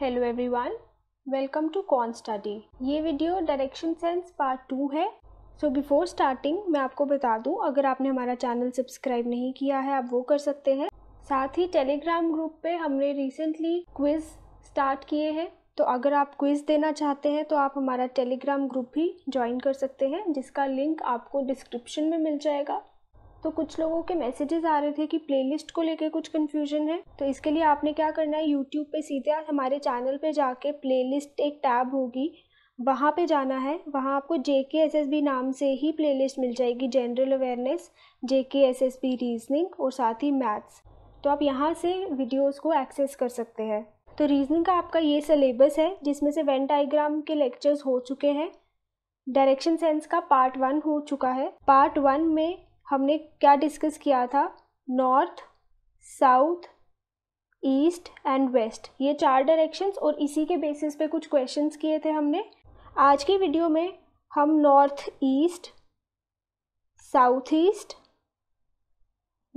Hello everyone welcome to con study ये video direction sense part two है so before starting मैं आपको बता दूं अगर आपने हमारा चैनल सब्सक्राइब नहीं किया है आप वो कर सकते हैं साथ ही टेलीग्राम ग्रुप पे हमने रिसेंटली क्विज स्टार्ट किए हैं तो अगर आप क्विज़ देना चाहते हैं तो आप हमारा टेलीग्राम ग्रुप भी ज्वाइन कर सकते हैं जिसका लिंक आपको डिस्क्रिप्शन में मिल जाएगा तो कुछ लोगों के मैसेजेस आ रहे थे कि प्लेलिस्ट को लेके कुछ कन्फ्यूजन है तो इसके लिए आपने क्या करना है यूट्यूब पे सीधे हमारे चैनल पे जाके प्लेलिस्ट एक टैब होगी वहाँ पे जाना है वहाँ आपको जे के एस एस बी नाम से ही लिस्ट मिल जाएगी जनरल अवेयरनेस जे के एस एस बी रीजनिंग और साथ ही मैथ्स तो आप यहाँ से वीडियोज़ को एक्सेस कर सकते हैं तो रीजनिंग का आपका ये सिलेबस है जिसमें से वेन डाइग्राम के लेक्चर्स हो चुके हैं डायरेक्शन सेंस का पार्ट वन हो चुका है पार्ट वन में हमने क्या डिस्कस किया था north south east and west ये चार डायरेक्शंस और इसी के बेसिस पे कुछ क्वेश्चंस किए थे हमने आज के वीडियो में हम north east south east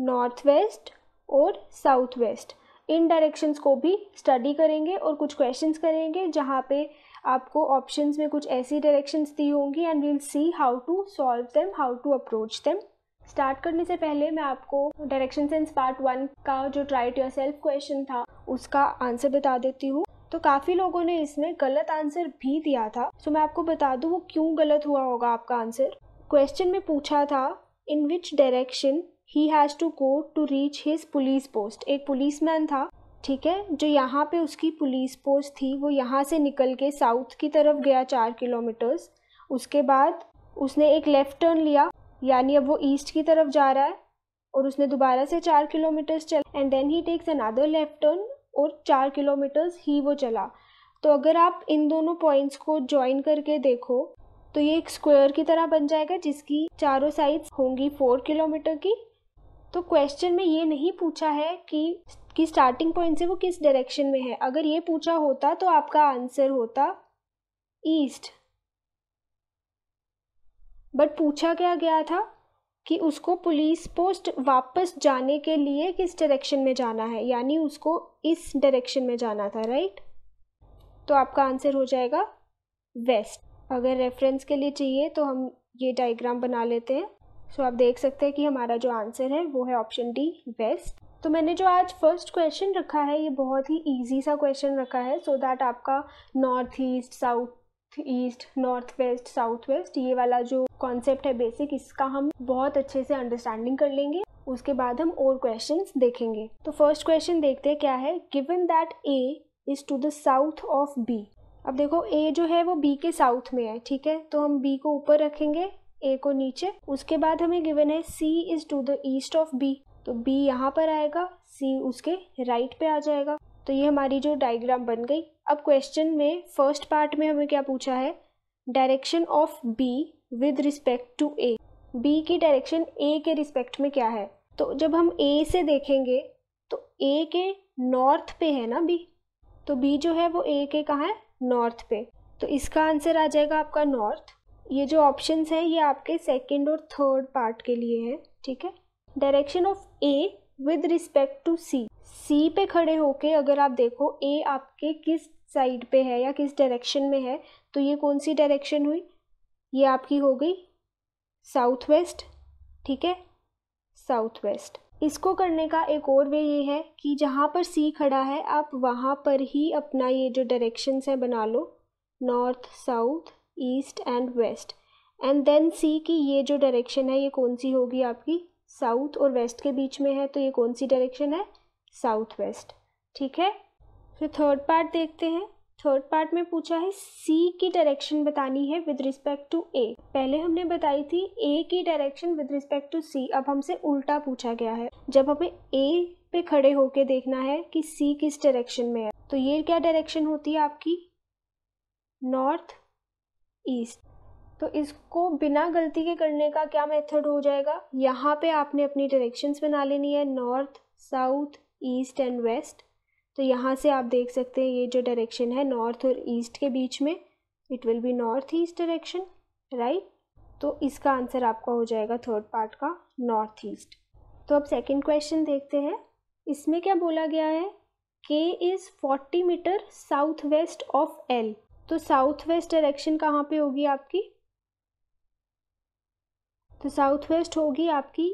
north west और साउथ वेस्ट इन डायरेक्शंस को भी स्टडी करेंगे और कुछ क्वेश्चंस करेंगे जहाँ पे आपको ऑप्शंस में कुछ ऐसी डायरेक्शंस दी होंगी and we'll see how to solve them how to approach them start करने से पहले मैं आपको डायरेक्शन सेंस पार्ट वन का जो ट्राइट योर सेल्फ क्वेश्चन था उसका आंसर बता देती हूँ तो काफ़ी लोगों ने इसमें गलत आंसर भी दिया था सो मैं आपको बता दूँ वो क्यों गलत हुआ होगा आपका आंसर क्वेश्चन में पूछा था in which direction he has to go to reach his police post एक मैन था ठीक है जो यहाँ पे उसकी पुलिस पोस्ट थी वो यहाँ से निकल के साउथ की तरफ गया चार किलोमीटर्स उसके बाद उसने एक लेफ़्ट टर्न लिया यानी अब वो ईस्ट की तरफ जा रहा है और उसने दोबारा से चार किलोमीटर्स चल and then he takes another left turn और चार किलोमीटर्स ही वो चला तो अगर आप इन दोनों पॉइंट्स को ज्वाइन करके देखो तो ये एक स्क्वायर की तरह बन जाएगा जिसकी चारों साइड्स होंगी फोर किलोमीटर की तो क्वेश्चन में ये नहीं पूछा है कि कि स्टार्टिंग पॉइंट से वो किस डायरेक्शन में है अगर ये पूछा होता तो आपका आंसर होता ईस्ट बट पूछा क्या गया था कि उसको पुलिस पोस्ट वापस जाने के लिए किस डायरेक्शन में जाना है यानी उसको इस डायरेक्शन में जाना था राइट तो आपका आंसर हो जाएगा वेस्ट अगर रेफरेंस के लिए चाहिए तो हम ये डायग्राम बना लेते हैं सो so, आप देख सकते हैं कि हमारा जो आंसर है वो है ऑप्शन डी वेस्ट तो मैंने जो आज फर्स्ट क्वेश्चन रखा है ये बहुत ही इजी सा क्वेश्चन रखा है सो so दैट आपका north east south east north west south west ये वाला जो कॉन्सेप्ट है बेसिक इसका हम बहुत अच्छे से अंडरस्टैंडिंग कर लेंगे उसके बाद हम और क्वेश्चन देखेंगे तो फर्स्ट क्वेश्चन देखते क्या है given that A is to the south of B अब देखो ए जो है वो बी के साउथ में है ठीक है तो हम बी को ऊपर रखेंगे ए को नीचे उसके बाद हमें गिवन है C is to the east of B तो बी यहाँ पर आएगा सी उसके राइट right पे आ जाएगा तो ये हमारी जो डायग्राम बन गई अब क्वेश्चन में फर्स्ट पार्ट में हमें क्या पूछा है direction of B with respect to A B की डायरेक्शन ए के रिस्पेक्ट में क्या है तो जब हम ए से देखेंगे तो ए के नॉर्थ पे है ना बी तो बी जो है वो ए के कहाँ है नॉर्थ पे तो इसका आंसर आ जाएगा आपका नॉर्थ ये जो ऑप्शंस हैं ये आपके सेकंड और थर्ड पार्ट के लिए हैं ठीक है direction of A with respect to C C पे खड़े होके अगर आप देखो ए आपके किस साइड पे है या किस डायरेक्शन में है तो ये कौन सी डायरेक्शन हुई ये आपकी हो गई साउथ वेस्ट ठीक है साउथ वेस्ट इसको करने का एक और वे ये है कि जहाँ पर सी खड़ा है आप वहाँ पर ही अपना ये जो डायरेक्शंस है बना लो north south east and west and then C की ये जो डायरेक्शन है ये कौन सी होगी आपकी साउथ और वेस्ट के बीच में है तो ये कौन सी डायरेक्शन है साउथ वेस्ट ठीक है फिर थर्ड पार्ट देखते हैं थर्ड पार्ट में पूछा है सी की डायरेक्शन बतानी है विद रिस्पेक्ट टू ए पहले हमने बताई थी ए की direction with respect to C अब हमसे उल्टा पूछा गया है जब हमें ए पे खड़े होके देखना है कि सी किस डायरेक्शन में है तो ये क्या डायरेक्शन होती है आपकी नॉर्थ ईस्ट तो इसको बिना गलती के करने का क्या मेथड हो जाएगा यहाँ पे आपने अपनी डायरेक्शंस बना लेनी है north south east and west तो यहाँ से आप देख सकते हैं ये जो डायरेक्शन है नॉर्थ और ईस्ट के बीच में it will be north east direction right तो इसका आंसर आपका हो जाएगा थर्ड पार्ट का नॉर्थ ईस्ट तो अब सेकंड क्वेश्चन देखते हैं इसमें क्या बोला गया है K is forty metre south west of L तो साउथ वेस्ट डायरेक्शन कहाँ पे होगी आपकी तो साउथ वेस्ट होगी आपकी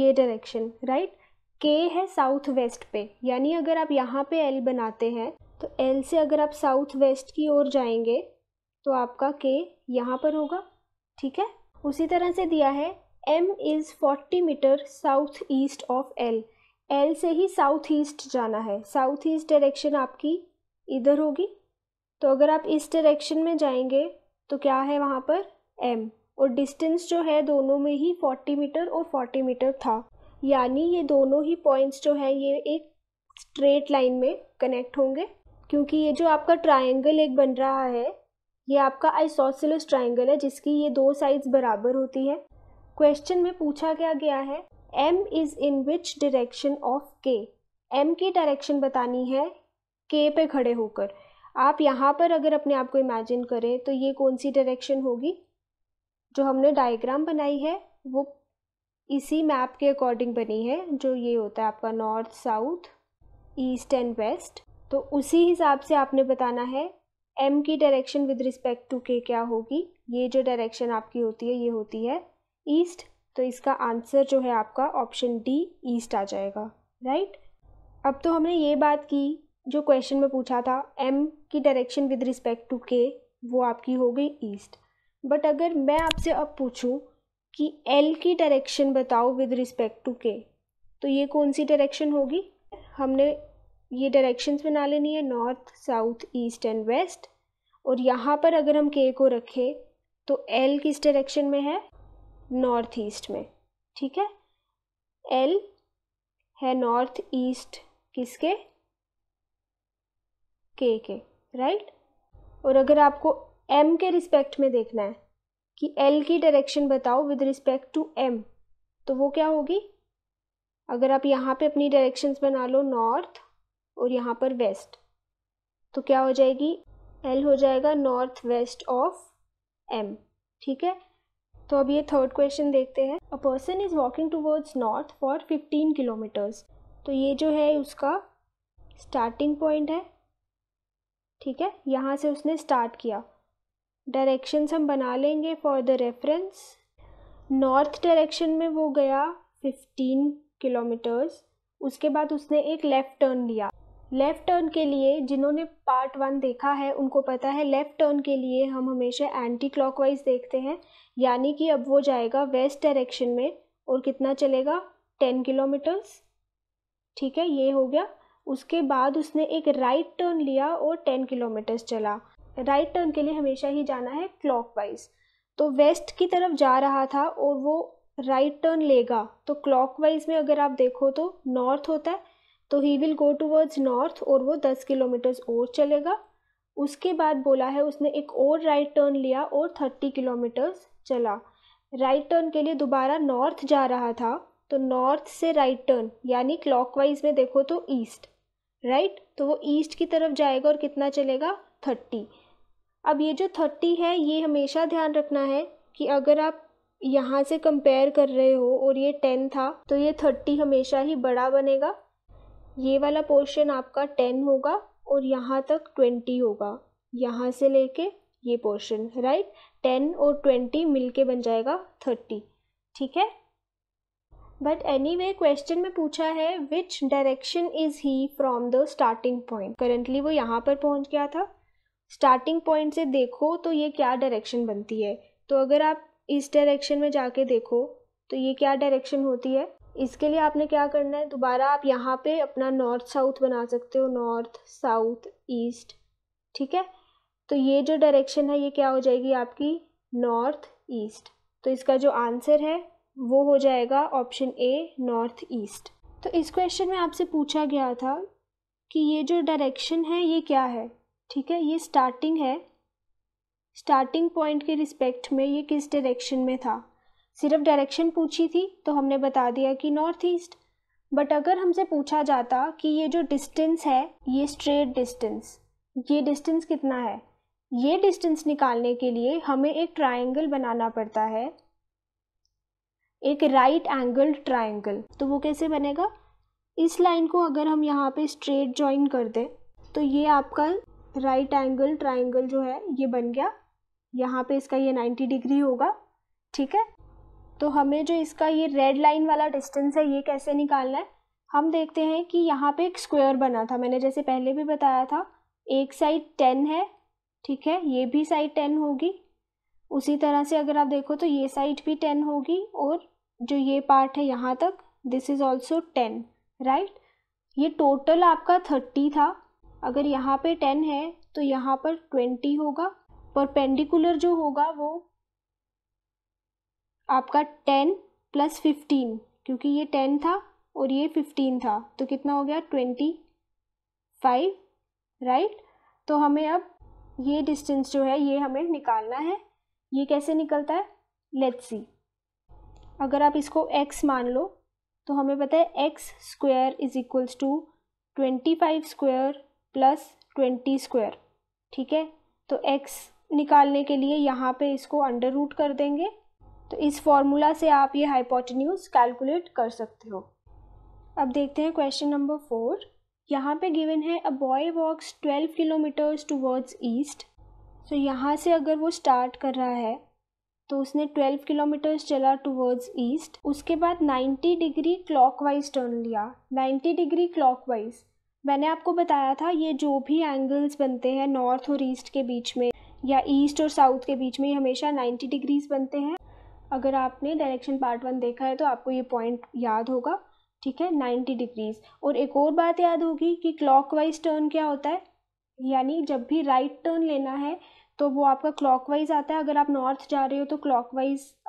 ये डायरेक्शन राइट के है साउथ वेस्ट पे यानी अगर आप यहाँ पे एल बनाते हैं तो एल से अगर आप साउथ वेस्ट की ओर जाएंगे तो आपका के यहाँ पर होगा ठीक है उसी तरह से दिया है M is forty metre south east of L L से ही साउथ ईस्ट जाना है साउथ ईस्ट डायरेक्शन आपकी इधर होगी तो अगर आप इस डायरेक्शन में जाएंगे तो क्या है वहाँ पर एम और डिस्टेंस जो है दोनों में ही फोर्टी मीटर और फोर्टी मीटर था यानी ये दोनों ही पॉइंट्स जो हैं ये एक स्ट्रेट लाइन में कनेक्ट होंगे क्योंकि ये जो आपका ट्रायंगल एक बन रहा है ये आपका आइसोसिलस ट्रायंगल है जिसकी ये दो साइड्स बराबर होती है क्वेश्चन में पूछा क्या गया है M is in which direction of K M की डायरेक्शन बतानी है के पे खड़े होकर आप यहाँ पर अगर अपने आप को इमेजिन करें तो ये कौन सी डायरेक्शन होगी जो हमने डायग्राम बनाई है वो इसी मैप के अकॉर्डिंग बनी है जो ये होता है आपका north south east and west तो उसी हिसाब से आपने बताना है एम की डायरेक्शन विद रिस्पेक्ट टू के क्या होगी ये जो डायरेक्शन आपकी होती है ये होती है ईस्ट तो इसका आंसर जो है आपका ऑप्शन डी ईस्ट आ जाएगा राइट अब तो हमने ये बात की जो क्वेश्चन में पूछा था एम की डायरेक्शन विद रिस्पेक्ट टू के वो आपकी हो गई ईस्ट बट अगर मैं आपसे अब पूछूं कि एल की डायरेक्शन बताओ विद रिस्पेक्ट टू के तो ये कौन सी डायरेक्शन होगी हमने ये डायरेक्शंस बना लेनी है north south east and west और यहाँ पर अगर हम के को रखें तो एल किस डायरेक्शन में है नॉर्थ ईस्ट में ठीक है एल है नॉर्थ ईस्ट किसके के के राइट और अगर आपको एम के रिस्पेक्ट में देखना है कि एल की डायरेक्शन बताओ विद रिस्पेक्ट टू एम तो वो क्या होगी अगर आप यहाँ पे अपनी डायरेक्शंस बना लो नॉर्थ और यहाँ पर वेस्ट तो क्या हो जाएगी एल हो जाएगा नॉर्थ वेस्ट ऑफ एम ठीक है तो अब ये थर्ड क्वेश्चन देखते हैं a person is walking towards north for fifteen kilometres तो ये जो है उसका स्टार्टिंग पॉइंट है ठीक है यहाँ से उसने स्टार्ट किया डायरेक्शंस हम बना लेंगे for the reference north direction में वो गया फिफ्टीन किलोमीटर्स उसके बाद उसने एक लेफ़्ट टर्न लिया लेफ़्ट टर्न के लिए जिन्होंने पार्ट वन देखा है उनको पता है लेफ़्ट टर्न के लिए हम हमेशा एंटी क्लॉकवाइज देखते हैं यानी कि अब वो जाएगा वेस्ट डायरेक्शन में और कितना चलेगा टेन किलोमीटर्स ठीक है ये हो गया उसके बाद उसने एक राइट टर्न लिया और टेन किलोमीटर्स चला राइट टर्न के लिए हमेशा ही जाना है क्लॉकवाइज तो वेस्ट की तरफ जा रहा था और वो राइट टर्न लेगा तो क्लॉकवाइज में अगर आप देखो तो नॉर्थ होता है तो he will go towards north और वो दस किलोमीटर्स और चलेगा उसके बाद बोला है उसने एक और राइट टर्न लिया और थर्टी किलोमीटर्स चला राइट टर्न के लिए दोबारा नॉर्थ जा रहा था तो नॉर्थ से राइट टर्न यानी क्लॉकवाइज में देखो तो ईस्ट राइट right? तो वो ईस्ट की तरफ जाएगा और कितना चलेगा थर्टी अब ये जो थर्टी है ये हमेशा ध्यान रखना है कि अगर आप यहाँ से कंपेयर कर रहे हो और ये टेन था तो ये थर्टी हमेशा ही बड़ा बनेगा ये वाला पोर्शन आपका टेन होगा और यहाँ तक ट्वेंटी होगा यहाँ से लेके ये पोर्शन राइट टेन और ट्वेंटी मिलके बन जाएगा थर्टी ठीक है बट एनी वे क्वेश्चन में पूछा है which direction is he from the starting point currently वो यहाँ पर पहुँच गया था स्टार्टिंग पॉइंट से देखो तो ये क्या डायरेक्शन बनती है तो अगर आप इस डायरेक्शन में जाके देखो तो ये क्या डायरेक्शन होती है इसके लिए आपने क्या करना है दोबारा आप यहाँ पे अपना नॉर्थ साउथ बना सकते हो नॉर्थ साउथ ईस्ट ठीक है तो ये जो डायरेक्शन है ये क्या हो जाएगी आपकी नॉर्थ ईस्ट तो इसका जो आंसर है वो हो जाएगा ऑप्शन ए नॉर्थ ईस्ट तो इस क्वेश्चन में आपसे पूछा गया था कि ये जो डायरेक्शन है ये क्या है ठीक है ये स्टार्टिंग है स्टार्टिंग पॉइंट के रिस्पेक्ट में ये किस डायरेक्शन में था सिर्फ डायरेक्शन पूछी थी तो हमने बता दिया कि नॉर्थ ईस्ट बट अगर हमसे पूछा जाता कि ये जो डिस्टेंस है ये स्ट्रेट डिस्टेंस ये डिस्टेंस कितना है ये डिस्टेंस निकालने के लिए हमें एक ट्राइंगल बनाना पड़ता है एक राइट एंगल ट्राइंगल तो वो कैसे बनेगा इस लाइन को अगर हम यहाँ पे स्ट्रेट जॉइन कर दें तो ये आपका राइट एंगल ट्राइंगल जो है ये बन गया यहाँ पे इसका ये 90 डिग्री होगा ठीक है तो हमें जो इसका ये रेड लाइन वाला डिस्टेंस है ये कैसे निकालना है हम देखते हैं कि यहाँ पे एक स्क्वायर बना था मैंने जैसे पहले भी बताया था एक साइड टेन है ठीक है ये भी साइड टेन होगी उसी तरह से अगर आप देखो तो ये साइड भी टेन होगी और जो ये पार्ट है यहाँ तक this is also ten right ये टोटल आपका थर्टी था अगर यहाँ पे टेन है तो यहाँ पर ट्वेंटी होगा परपेंडिकुलर जो होगा वो आपका टेन प्लस फिफ्टीन क्योंकि ये टेन था और ये फिफ्टीन था तो कितना हो गया ट्वेंटी फाइव राइट तो हमें अब ये डिस्टेंस जो है ये हमें निकालना है ये कैसे निकलता है लेट्स सी अगर आप इसको एक्स मान लो तो हमें पता है X square is equals to twenty five square plus twenty square ठीक है तो एक्स निकालने के लिए यहाँ पे इसको अंडर रूट कर देंगे तो इस फॉर्मूला से आप ये हाइपोटेन्यूज कैलकुलेट कर सकते हो अब देखते हैं क्वेश्चन नंबर फोर यहाँ पे गिवन है a boy walks twelve kilometres towards east तो यहाँ से अगर वो स्टार्ट कर रहा है तो उसने ट्वेल्व किलोमीटर्स चला टूवर्ड्स ईस्ट उसके बाद नाइन्टी डिग्री क्लॉकवाइज टर्न लिया नाइन्टी डिग्री क्लॉकवाइज मैंने आपको बताया था ये जो भी एंगल्स बनते हैं नॉर्थ और ईस्ट के बीच में या ईस्ट और साउथ के बीच में हमेशा 90 डिग्रीज बनते हैं अगर आपने डायरेक्शन पार्ट वन देखा है तो आपको ये पॉइंट याद होगा ठीक है 90 डिग्रीज और एक और बात याद होगी कि क्लॉक टर्न क्या होता है यानी जब भी राइट right टर्न लेना है तो वो आपका क्लॉक आता है अगर आप नॉर्थ जा रहे हो तो क्लॉक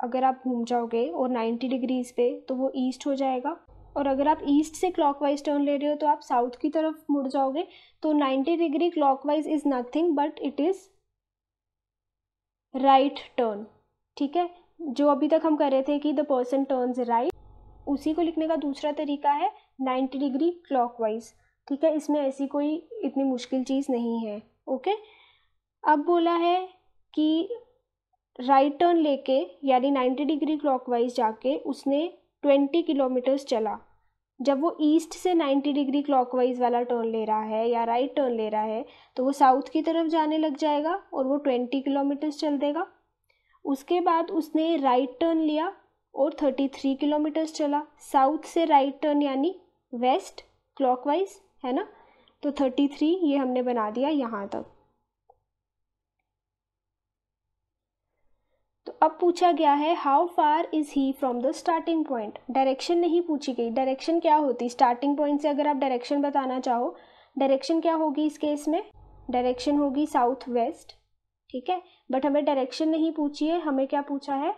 अगर आप घूम जाओगे और नाइन्टी डिग्रीज पे तो वो ईस्ट हो जाएगा और अगर आप ईस्ट से क्लॉकवाइज टर्न ले रहे हो तो आप साउथ की तरफ मुड़ जाओगे तो ninety degree clockwise is nothing but it is right turn ठीक है जो अभी तक हम कर रहे थे कि द पर्सन टर्नज राइट उसी को लिखने का दूसरा तरीका है नाइन्टी डिग्री क्लॉकवाइज ठीक है इसमें ऐसी कोई इतनी मुश्किल चीज़ नहीं है ओके अब बोला है कि राइट टर्न लेके यानी नाइन्टी डिग्री क्लॉकवाइज जाके उसने ट्वेंटी किलोमीटर्स चला जब वो ईस्ट से नाइन्टी डिग्री क्लॉकवाइज वाला टर्न ले रहा है या राइट टर्न ले रहा है तो वो साउथ की तरफ जाने लग जाएगा और वो ट्वेंटी किलोमीटर्स चल देगा उसके बाद उसने राइट टर्न लिया और थर्टी थ्री किलोमीटर्स चला साउथ से राइट टर्न यानी वेस्ट क्लॉकवाइज है ना तो थर्टी थ्री ये हमने बना दिया यहाँ तक अब पूछा गया है how far is he from the starting point direction नहीं पूछी गई डायरेक्शन क्या होती स्टार्टिंग पॉइंट से अगर आप डायरेक्शन बताना चाहो डायरेक्शन क्या होगी इस केस में डायरेक्शन होगी साउथ वेस्ट ठीक है बट हमें डायरेक्शन नहीं पूछी है हमें क्या पूछा है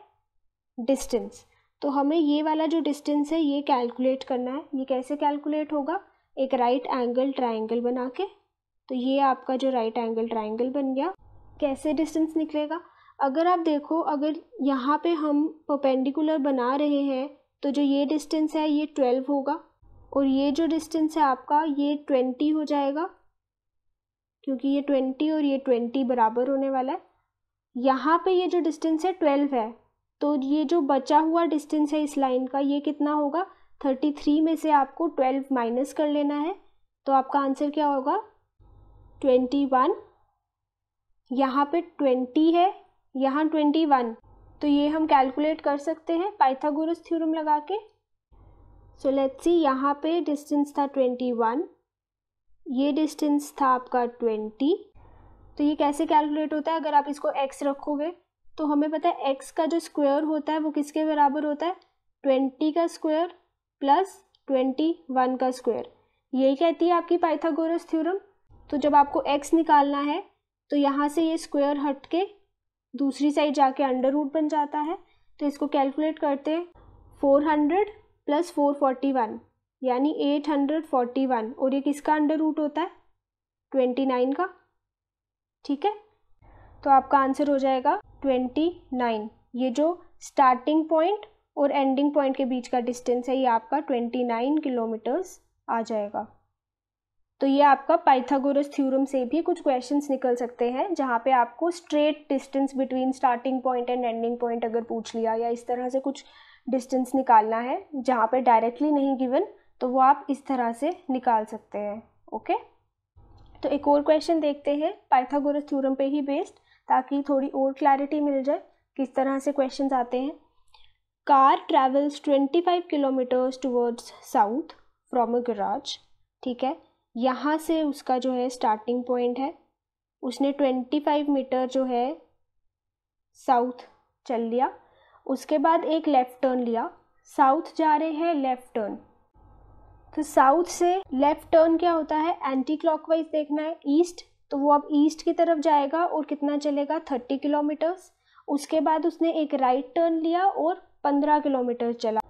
डिस्टेंस तो हमें ये वाला जो डिस्टेंस है ये कैलकुलेट करना है ये कैसे कैलकुलेट होगा एक राइट एंगल ट्राइंगल बना के तो ये आपका जो राइट एंगल ट्राइंगल बन गया कैसे डिस्टेंस निकलेगा अगर आप देखो अगर यहाँ पे हम परपेंडिकुलर बना रहे हैं तो जो ये डिस्टेंस है ये ट्वेल्व होगा और ये जो डिस्टेंस है आपका ये ट्वेंटी हो जाएगा क्योंकि ये ट्वेंटी और ये ट्वेंटी बराबर होने वाला है यहाँ पे ये जो डिस्टेंस है ट्वेल्व है तो ये जो बचा हुआ डिस्टेंस है इस लाइन का ये कितना होगा थर्टी थ्री में से आपको ट्वेल्व माइनस कर लेना है तो आपका आंसर क्या होगा ट्वेंटी वन यहाँ पर ट्वेंटी है यहाँ ट्वेंटी वन तो ये हम कैलकुलेट कर सकते हैं पाइथागोरस थ्योरम लगा के सो लेट्स सी यहाँ पे डिस्टेंस था ट्वेंटी वन ये डिस्टेंस था आपका ट्वेंटी तो ये कैसे कैलकुलेट होता है अगर आप इसको एक्स रखोगे तो हमें पता है एक्स का जो स्क्वायर होता है वो किसके बराबर होता है ट्वेंटी का स्क्वायर प्लस ट्वेंटी वन का स्क्वायर यही कहती है आपकी पाइथागोरस थ्योरम तो जब आपको एक्स निकालना है तो यहाँ से ये स्क्वायर हट के दूसरी साइड जाके अंडर रूट बन जाता है तो इसको कैलकुलेट करते four hundred plus four forty one यानी एट हंड्रेड फोर्टी वन और ये किसका अंडर रूट होता है ट्वेंटी नाइन का ठीक है तो आपका आंसर हो जाएगा ट्वेंटी नाइन ये जो स्टार्टिंग पॉइंट और एंडिंग पॉइंट के बीच का डिस्टेंस है ये आपका ट्वेंटी नाइन किलोमीटर्स आ जाएगा तो ये आपका पाइथागोरस थ्योरम से भी कुछ क्वेश्चंस निकल सकते हैं जहाँ पे आपको straight distance between starting point and ending point अगर पूछ लिया या इस तरह से कुछ डिस्टेंस निकालना है जहाँ पे डायरेक्टली नहीं गिवन तो वो आप इस तरह से निकाल सकते हैं ओके तो एक और क्वेश्चन देखते हैं पाइथागोरस थ्योरम पे ही बेस्ड ताकि थोड़ी और क्लैरिटी मिल जाए किस तरह से क्वेश्चन आते हैं car travels five kilometres towards south from a garage ठीक है यहाँ से उसका जो है स्टार्टिंग पॉइंट है उसने ट्वेंटी फाइव मीटर जो है साउथ चल लिया उसके बाद एक लेफ़्ट टर्न लिया साउथ जा रहे हैं लेफ़्ट टर्न तो साउथ से लेफ़्ट टर्न क्या होता है एंटी क्लॉकवाइज देखना है ईस्ट तो वो अब ईस्ट की तरफ जाएगा और कितना चलेगा थर्टी किलोमीटर्स उसके बाद उसने एक राइट टर्न लिया और पंद्रह किलोमीटर चला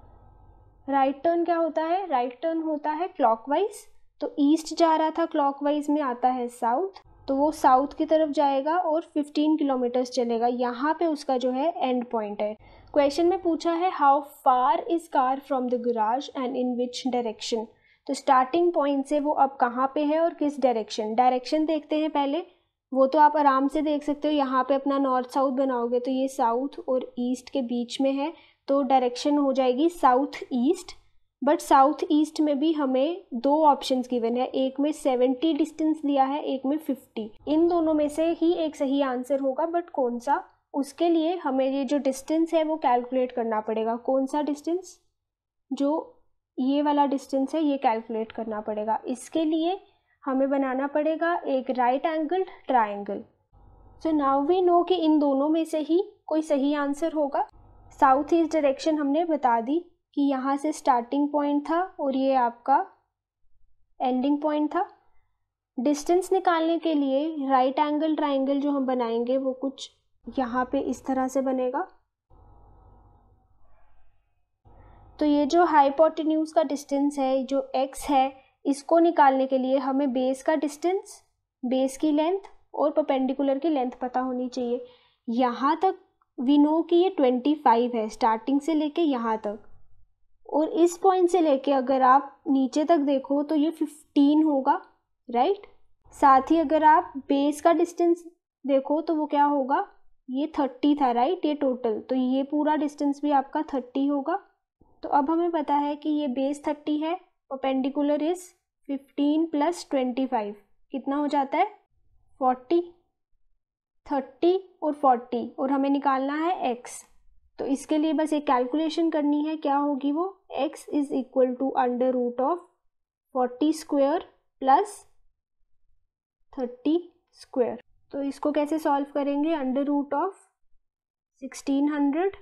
राइट टर्न क्या होता है राइट टर्न होता है क्लॉकवाइज तो ईस्ट जा रहा था क्लॉकवाइज में आता है साउथ तो वो साउथ की तरफ जाएगा और 15 किलोमीटर्स चलेगा यहाँ पे उसका जो है एंड पॉइंट है क्वेश्चन में पूछा है how far is car from the garage and in which direction तो स्टार्टिंग पॉइंट से वो अब कहाँ पे है और किस डायरेक्शन डायरेक्शन देखते हैं पहले वो तो आप आराम से देख सकते हो यहाँ पे अपना नॉर्थ साउथ बनाओगे तो ये साउथ और ईस्ट के बीच में है तो डायरेक्शन हो जाएगी south east but south east में भी हमें दो ऑप्शन गिवन है एक में सेवेंटी डिस्टेंस दिया है एक में फिफ्टी इन दोनों में से ही एक सही आंसर होगा बट कौन सा उसके लिए हमें ये जो डिस्टेंस है वो कैलकुलेट करना पड़ेगा कौन सा डिस्टेंस जो ये वाला डिस्टेंस है ये कैलकुलेट करना पड़ेगा इसके लिए हमें बनाना पड़ेगा एक right angle triangle so now we know कि इन दोनों में से ही कोई सही आंसर होगा साउथ ईस्ट डायरेक्शन हमने बता दी कि यहाँ से स्टार्टिंग पॉइंट था और ये आपका एंडिंग पॉइंट था डिस्टेंस निकालने के लिए राइट एंगल ट्राइंगल जो हम बनाएंगे वो कुछ यहाँ पे इस तरह से बनेगा तो ये जो हाइपोटेन्यूज का डिस्टेंस है जो एक्स है इसको निकालने के लिए हमें बेस का डिस्टेंस बेस की लेंथ और परपेंडिकुलर की लेंथ पता होनी चाहिए यहाँ तक वी नो कि ये ट्वेंटी फाइव है स्टार्टिंग से लेके यहाँ तक और इस पॉइंट से लेके अगर आप नीचे तक देखो तो ये फिफ्टीन होगा राइट साथ ही अगर आप बेस का डिस्टेंस देखो तो वो क्या होगा ये थर्टी था राइट ये टोटल तो ये पूरा डिस्टेंस भी आपका थर्टी होगा तो अब हमें पता है कि ये बेस थर्टी है और perpendicular is fifteen plus twenty five कितना हो जाता है फोर्टी थर्टी और फोर्टी और हमें निकालना है एक्स तो इसके लिए बस एक कैलकुलेशन करनी है क्या होगी वो x is equal to under root of forty square plus thirty square तो इसको कैसे सॉल्व करेंगे under root of sixteen hundred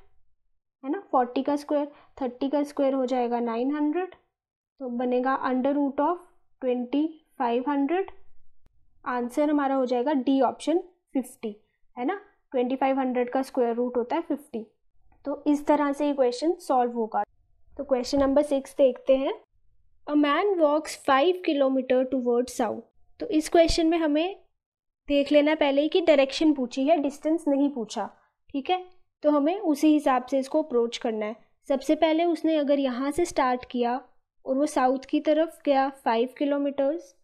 है ना फोर्टी का स्क्वायर थर्टी का स्क्वायर हो जाएगा नाइन हंड्रेड तो बनेगा under root of twenty five hundred answer हमारा हो जाएगा डी ऑप्शन फिफ्टी है ना ट्वेंटी फाइव हंड्रेड का स्क्वायर रूट होता है फिफ्टी तो इस तरह से ये क्वेश्चन सॉल्व होगा तो क्वेश्चन नंबर सिक्स देखते हैं a man walks five kilometre toward south तो इस क्वेश्चन में हमें देख लेना पहले ही कि डायरेक्शन पूछी है डिस्टेंस नहीं पूछा ठीक है तो हमें उसी हिसाब से इसको अप्रोच करना है सबसे पहले उसने अगर यहाँ से स्टार्ट किया और वो साउथ की तरफ गया फाइव किलोमीटर्स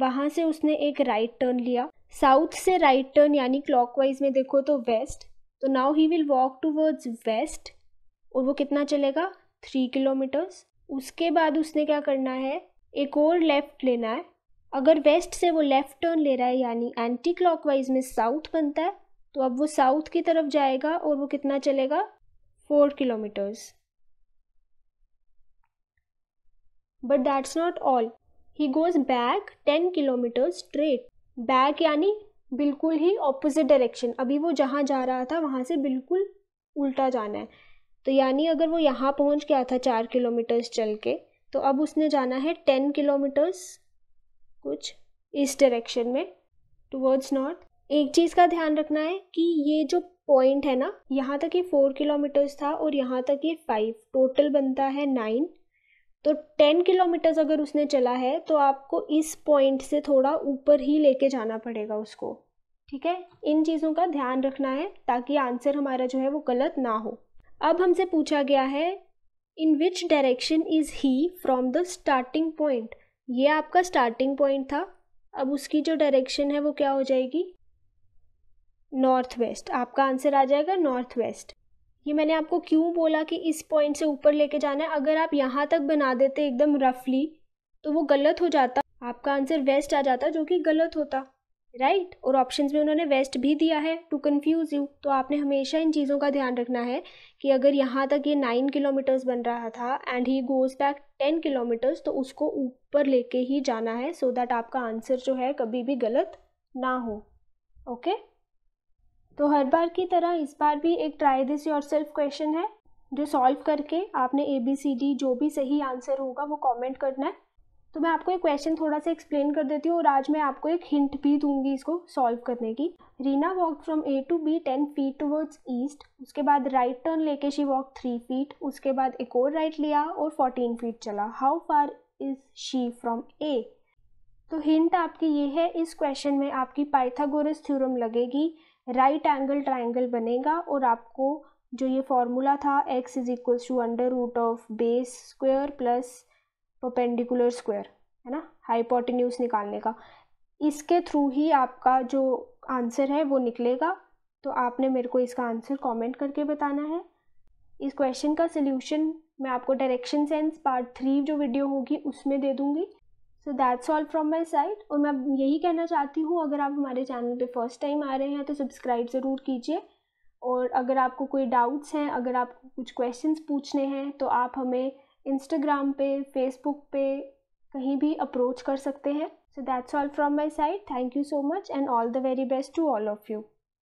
वहाँ से उसने एक राइट टर्न लिया साउथ से राइट टर्न यानी क्लॉकवाइज में देखो तो वेस्ट तो now he will walk towards west और वो कितना चलेगा थ्री किलोमीटर्स उसके बाद उसने क्या करना है एक और लेफ़्ट लेना है अगर वेस्ट से वो लेफ़्ट टर्न ले रहा है यानी एंटी क्लॉकवाइज में साउथ बनता है तो अब वो साउथ की तरफ जाएगा और वो कितना चलेगा four kilometres but that's not all he goes back ten kilometres straight back यानी बिल्कुल ही ऑपोजिट डायरेक्शन अभी वो जहाँ जा रहा था वहाँ से बिल्कुल उल्टा जाना है तो यानी अगर वो यहाँ पहुँच गया था चार किलोमीटर्स चल के तो अब उसने जाना है टेन किलोमीटर्स कुछ इस डायरेक्शन में टूवर्ड्स नॉर्थ एक चीज़ का ध्यान रखना है कि ये जो पॉइंट है ना यहाँ तक ये फोर किलोमीटर्स था और यहाँ तक ये फाइव टोटल बनता है नाइन तो टेन किलोमीटर्स अगर उसने चला है तो आपको इस पॉइंट से थोड़ा ऊपर ही लेके जाना पड़ेगा उसको ठीक है इन चीज़ों का ध्यान रखना है ताकि आंसर हमारा जो है वो गलत ना हो अब हमसे पूछा गया है in which direction is he from the starting point ये आपका स्टार्टिंग पॉइंट था अब उसकी जो डायरेक्शन है वो क्या हो जाएगी नॉर्थ वेस्ट आपका आंसर आ जाएगा नॉर्थ वेस्ट ये मैंने आपको क्यों बोला कि इस पॉइंट से ऊपर लेके जाना है अगर आप यहाँ तक बना देते एकदम रफली तो वो गलत हो जाता आपका आंसर वेस्ट आ जाता जो कि गलत होता राइट right? और ऑप्शंस में उन्होंने वेस्ट भी दिया है टू कंफ्यूज यू तो आपने हमेशा इन चीज़ों का ध्यान रखना है कि अगर यहाँ तक ये नाइन किलोमीटर्स बन रहा था and he goes back ten kilometres तो उसको ऊपर लेके ही जाना है सो so दैट आपका आंसर जो है कभी भी गलत ना हो ओके okay? तो हर बार की तरह इस बार भी एक try this yourself question है जो सॉल्व करके आपने ए बी सी डी जो भी सही आंसर होगा वो कॉमेंट करना है तो मैं आपको एक क्वेश्चन थोड़ा सा एक्सप्लेन कर देती हूँ और आज मैं आपको एक हिंट भी दूंगी इसको सॉल्व करने की Reena walk from A to B ten feet towards east उसके बाद राइट टर्न लेके शी वॉक थ्री फीट उसके बाद एक और राइट लिया और फोर्टीन फीट चला how far is she from A तो हिंट आपकी ये है इस क्वेश्चन में आपकी पाइथागोरस थ्योरम लगेगी राइट एंगल ट्राइंगल बनेगा और आपको जो ये फॉर्मूला था x is equals to under root of base square plus perpendicular square है ना हाइपोटेन्यूज निकालने का इसके थ्रू ही आपका जो आंसर है वो निकलेगा तो आपने मेरे को इसका आंसर कमेंट करके बताना है इस क्वेश्चन का सोल्यूशन मैं आपको डायरेक्शन सेंस पार्ट थ्री जो वीडियो होगी उसमें दे दूँगी so that's all from my side और मैं यही कहना चाहती हूँ अगर आप हमारे चैनल पे फर्स्ट टाइम आ रहे हैं तो सब्सक्राइब ज़रूर कीजिए और अगर आपको कोई डाउट्स हैं अगर आपको कुछ क्वेश्चंस पूछने हैं तो आप हमें इंस्टाग्राम पे फेसबुक पे कहीं भी अप्रोच कर सकते हैं so that's all from my side thank you so much and all the very best to all of you